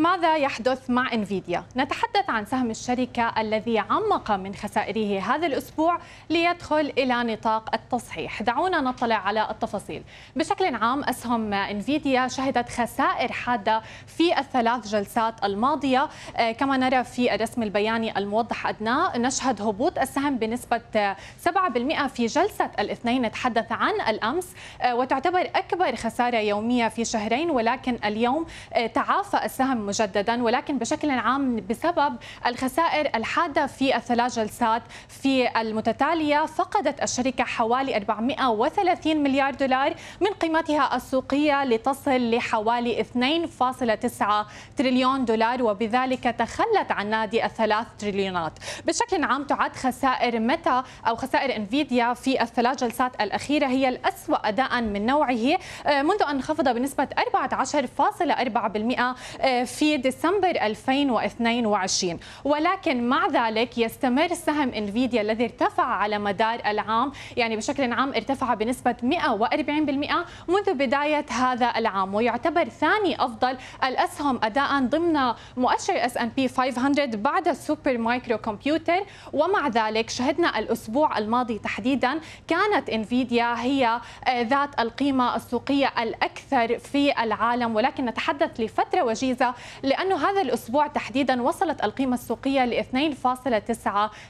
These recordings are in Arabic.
ماذا يحدث مع انفيديا؟ نتحدث عن سهم الشركه الذي عمق من خسائره هذا الاسبوع ليدخل الى نطاق التصحيح، دعونا نطلع على التفاصيل. بشكل عام اسهم انفيديا شهدت خسائر حاده في الثلاث جلسات الماضيه، آه، كما نرى في الرسم البياني الموضح ادناه، نشهد هبوط السهم بنسبه 7% في جلسه الاثنين نتحدث عن الامس، آه، وتعتبر اكبر خساره يوميه في شهرين ولكن اليوم آه، تعافى السهم مجددا ولكن بشكل عام بسبب الخسائر الحادة في الثلاث جلسات في المتتالية فقدت الشركة حوالي 430 مليار دولار من قيمتها السوقية لتصل لحوالي 2.9 تريليون دولار وبذلك تخلت عن نادي الثلاث تريليونات بشكل عام تعد خسائر متى أو خسائر انفيديا في الثلاث جلسات الأخيرة هي الأسوأ أداء من نوعه آه، منذ أن انخفض بنسبة 14.4% في ديسمبر 2022 ولكن مع ذلك يستمر سهم انفيديا الذي ارتفع على مدار العام يعني بشكل عام ارتفع بنسبة 140% منذ بداية هذا العام ويعتبر ثاني أفضل الأسهم أداء ضمن مؤشر اس ان بي 500 بعد السوبر مايكرو كمبيوتر ومع ذلك شهدنا الأسبوع الماضي تحديدا كانت انفيديا هي آه، ذات القيمة السوقية الأكثر في العالم ولكن نتحدث لفترة وجيزة لأنه هذا الأسبوع تحديدا وصلت القيمة السوقية ل 2.9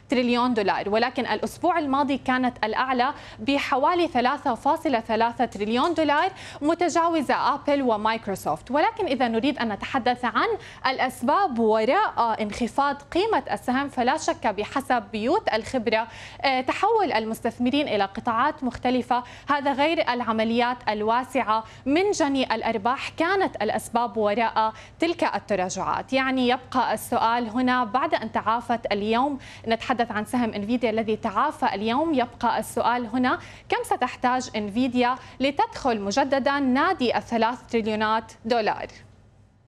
تريليون دولار ولكن الأسبوع الماضي كانت الأعلى بحوالي 3.3 تريليون دولار متجاوزة أبل ومايكروسوفت ولكن إذا نريد أن نتحدث عن الأسباب وراء انخفاض قيمة السهم فلا شك بحسب بيوت الخبرة آه، تحول المستثمرين إلى قطاعات مختلفة هذا غير العمليات الواسعة من جني الأرباح كانت الأسباب وراء تلك تلك التراجعات يعني يبقى السؤال هنا بعد أن تعافت اليوم نتحدث عن سهم انفيديا الذي تعافى اليوم يبقى السؤال هنا كم ستحتاج انفيديا لتدخل مجددا نادي الثلاث تريليونات دولار